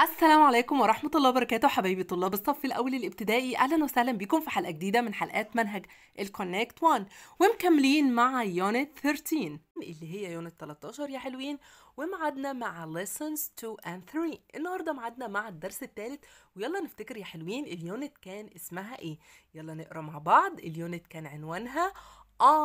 السلام عليكم ورحمة الله وبركاته حبايبي طلاب الصف الأول الابتدائي أهلا وسهلا بكم في حلقة جديدة من حلقات منهج الكونكت 1 ومكملين مع يونت 13 اللي هي يونت 13 يا حلوين ومعادنا مع lessons 2 and 3 النهاردة معادنا مع الدرس الثالث ويلا نفتكر يا حلوين اليونت كان اسمها ايه يلا نقرا مع بعض اليونت كان عنوانها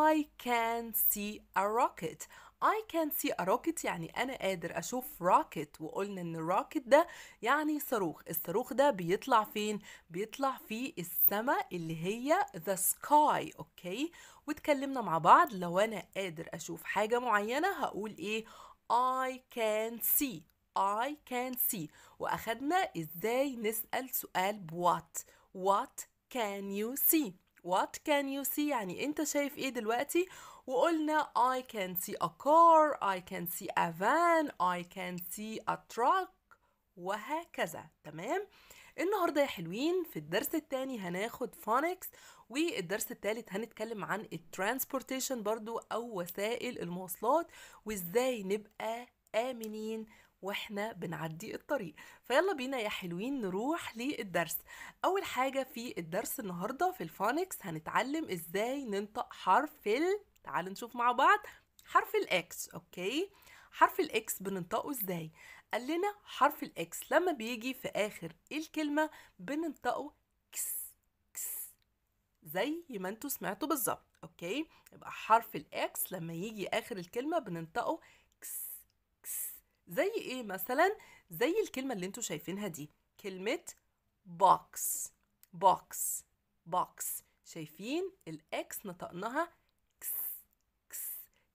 I can see a rocket I can see a rocket يعني أنا قادر أشوف rocket وقلنا إن rocket ده يعني صاروخ الصاروخ ده بيطلع فين؟ بيطلع في السماء اللي هي the sky أوكي واتكلمنا مع بعض لو أنا قادر أشوف حاجة معينة هقول إيه I can see I can see وأخدنا إزاي نسأل سؤال what what can you see what can you see يعني أنت شايف إيه دلوقتي وقلنا I can see a car I can see a van I can see a truck وهكذا تمام النهارده يا حلوين في الدرس الثاني هناخد فونكس والدرس الثالث هنتكلم عن الترانسبورتيشن برضو او وسائل المواصلات وازاي نبقى امنين واحنا بنعدي الطريق فيلا بينا يا حلوين نروح للدرس اول حاجه في الدرس النهارده في الفونكس هنتعلم ازاي ننطق حرف ال تعالوا نشوف مع بعض حرف الاكس اوكي حرف الاكس بننطقه ازاي قال لنا حرف الاكس لما بيجي في اخر الكلمه بننطقه كس كس زي ما انتوا سمعتوا بالظبط اوكي يبقى حرف الاكس لما يجي اخر الكلمه بننطقه كس كس زي ايه مثلا زي الكلمه اللي انتوا شايفينها دي كلمه بوكس بوكس بوكس شايفين الاكس نطقناها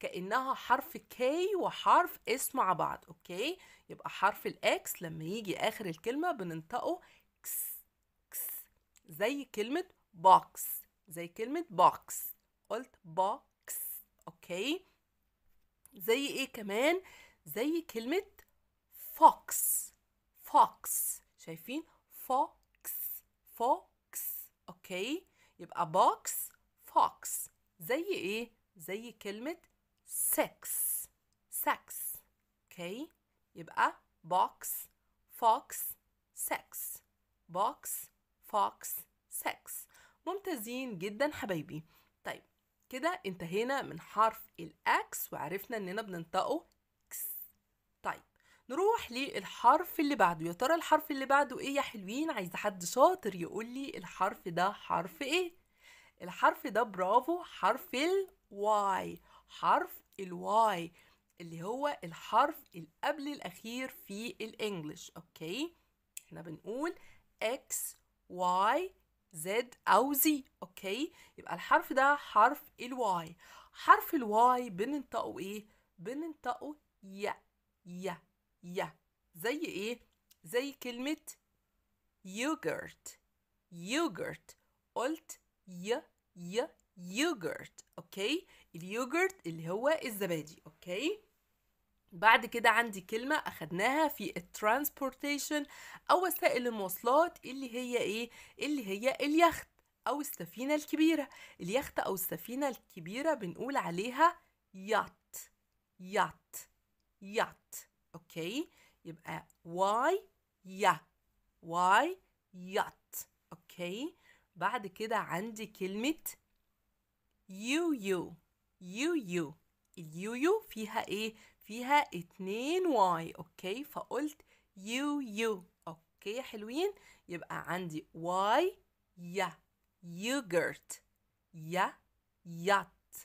كانها حرف كي وحرف اس مع بعض اوكي يبقى حرف الاكس لما يجي اخر الكلمه بننطقه كس كس زي كلمه بوكس زي كلمه بوكس قلت بوكس اوكي زي ايه كمان زي كلمه فوكس فوكس شايفين فوكس فوكس اوكي يبقى بوكس فوكس زي ايه زي كلمه sex sex okay يبقى box fox sex box fox sex ممتازين جدا حبايبي طيب كده انتهينا من حرف الاكس وعرفنا اننا بننطقه اكس طيب نروح للحرف اللي بعده يا ترى الحرف اللي بعده ايه يا حلوين عايزه حد شاطر يقول لي الحرف ده حرف ايه الحرف ده برافو حرف الواي حرف الواي اللي هو الحرف اللي قبل الأخير في الإنجليش أوكي احنا بنقول X Y Z أو Z أوكي يبقى الحرف ده حرف الواي حرف الواي بننطقه إيه؟ بننطقه يا يا يا زي إيه؟ زي كلمة يوجرت يوجرت قلت ي ي يوجرت اوكي اليوجرت اللي هو الزبادي اوكي بعد كده عندي كلمة أخدناها في الترانسبورتيشن أو وسائل المواصلات اللي هي إيه؟ اللي هي اليخت أو السفينة الكبيرة اليخت أو السفينة الكبيرة بنقول عليها يات يات يات أوكي يبقى واي يا واي يات أوكي بعد كده عندي كلمة يو يو يو يو اليو يو فيها ايه فيها اتنين واي اوكي فقلت يو يو اوكي يا حلوين يبقى عندي واي يا يوغرت يا يات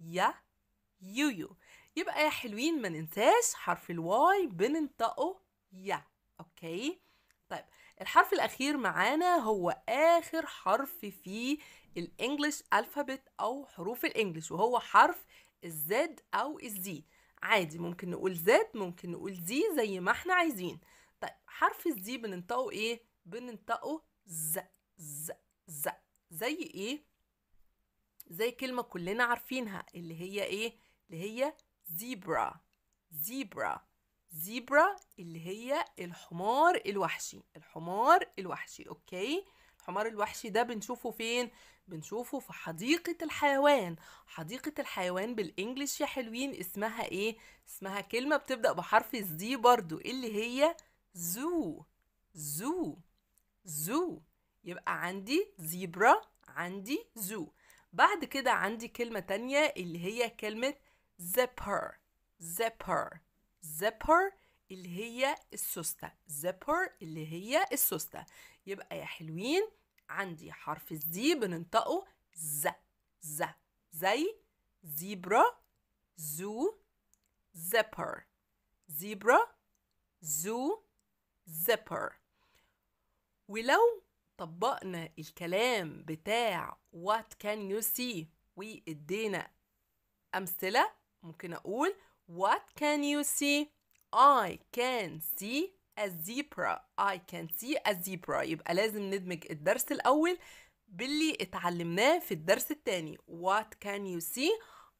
يا يو يو يبقى يا حلوين ما ننساش حرف الواي بننطقه يا اوكي طيب الحرف الأخير معانا هو آخر حرف في الإنجليش ألفابت أو حروف الإنجليش وهو حرف الزد أو الزي عادي ممكن نقول زد ممكن نقول زي زي ما احنا عايزين طيب حرف الزي بننطقه إيه؟ بننطقه ز ز ز زي إيه؟ زي كلمة كلنا عارفينها اللي هي إيه؟ اللي هي زيبرا زيبرا زيبرا اللي هي الحمار الوحشي الحمار الوحشي اوكي الحمار الوحشي ده بنشوفه فين بنشوفه في حديقة الحيوان حديقة الحيوان بالانجلش يا حلوين اسمها ايه اسمها كلمة بتبدأ بحرف الزي برضو اللي هي زو زو زو يبقى عندي زيبرا عندي زو بعد كده عندي كلمة تانية اللي هي كلمة زيبر زيبر زيبر اللي هي السوستة زيبر اللي هي السوستة يبقى يا حلوين عندي حرف الزي بننطقه ز ز زي زيبرا زو زيبر زيبرا زو زيبر ولو طبقنا الكلام بتاع what can you see وادينا أمثلة ممكن أقول What can you see? I can see a zebra. I can see a zebra. يبقى لازم ندمج الدرس الأول باللي اتعلمناه في الدرس الثاني. What can you see?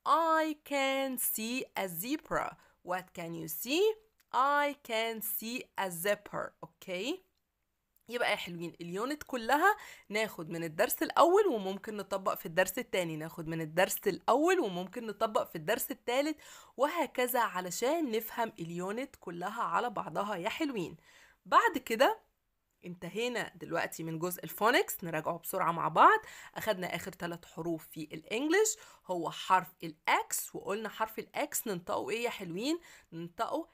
I can see a zebra. What can you see? I can see a zipper. Okay. يبقى حلوين اليونت كلها ناخد من الدرس الاول وممكن نطبق في الدرس التاني ناخد من الدرس الاول وممكن نطبق في الدرس التالت وهكذا علشان نفهم اليونت كلها على بعضها يا حلوين بعد كده انتهينا دلوقتي من جزء الفونكس نراجعه بسرعة مع بعض أخدنا آخر ثلاث حروف في الإنجليش هو حرف الأكس وقلنا حرف الأكس ننطقه إيه يا حلوين ننطقه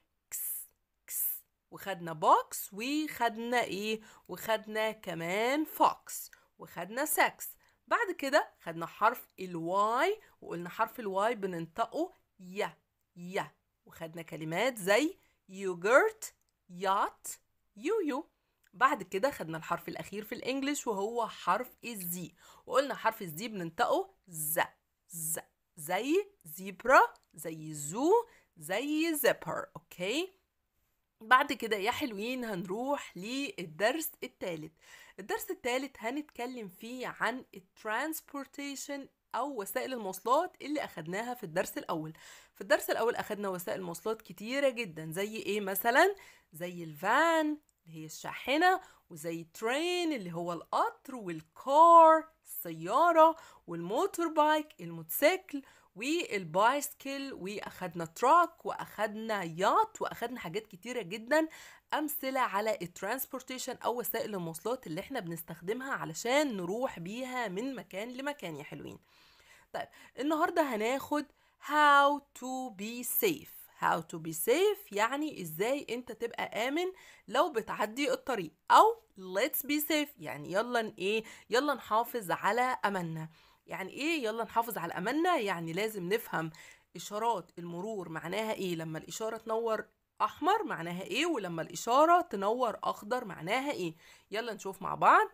وخدنا بوكس وخدنا ايه وخدنا كمان فوكس وخدنا سكس بعد كده خدنا حرف الواي وقلنا حرف الواي بننطقه ي ي وخدنا كلمات زي يوجرت يات يويو بعد كده خدنا الحرف الاخير في الانجليش وهو حرف الزي وقلنا حرف الزي بننطقه ز ز زي زيبرا زي زو زي زيبر اوكي بعد كده يا حلوين هنروح للدرس الثالث الدرس الثالث هنتكلم فيه عن الترانسبورتيشن او وسائل المواصلات اللي اخدناها في الدرس الاول في الدرس الاول اخدنا وسائل مواصلات كتيره جدا زي ايه مثلا زي الفان اللي هي الشاحنه وزي الترين اللي هو القطر والكار السياره والموتور بايك الموتوسيكل والبايسكل واخدنا تراك واخدنا يات واخدنا حاجات كتيره جدا امثله على الترانسبورتيشن او وسائل المواصلات اللي احنا بنستخدمها علشان نروح بيها من مكان لمكان يا حلوين طيب النهارده هناخد how to be safe how to be safe يعني ازاي انت تبقى امن لو بتعدي الطريق او let's be safe يعني يلا ايه يلا نحافظ على املنا يعني ايه يلا نحافظ على املنا يعني لازم نفهم اشارات المرور معناها ايه لما الاشاره تنور احمر معناها ايه ولما الاشاره تنور اخضر معناها ايه يلا نشوف مع بعض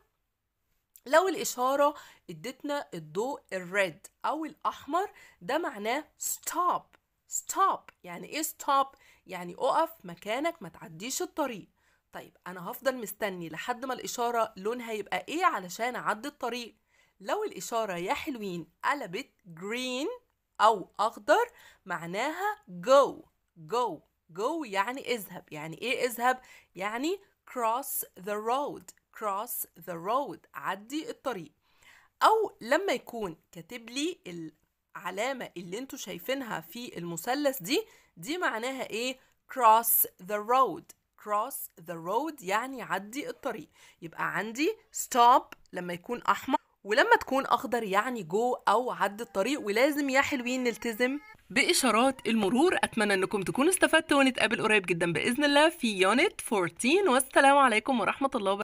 لو الإشارة ادتنا الضوء الريد أو الأحمر ده معناه ستوب ستوب يعني إيه ستوب يعني أقف مكانك ما تعديش الطريق طيب أنا هفضل مستني لحد ما الإشارة لونها يبقى إيه علشان أعدي الطريق لو الإشارة يا حلوين قلبت green أو أخضر معناها go go go يعني اذهب يعني إيه اذهب يعني cross the road cross the road عدي الطريق أو لما يكون كاتب لي العلامة اللي انتوا شايفينها في المثلث دي دي معناها إيه cross the road cross the road يعني عدي الطريق يبقى عندي stop لما يكون أحمر ولما تكون اخضر يعني جو او عد الطريق ولازم يا حلوين نلتزم باشارات المرور اتمنى انكم تكونوا استفدتوا ونتقابل قريب جدا باذن الله في يونت 14 والسلام عليكم ورحمه الله وبركاته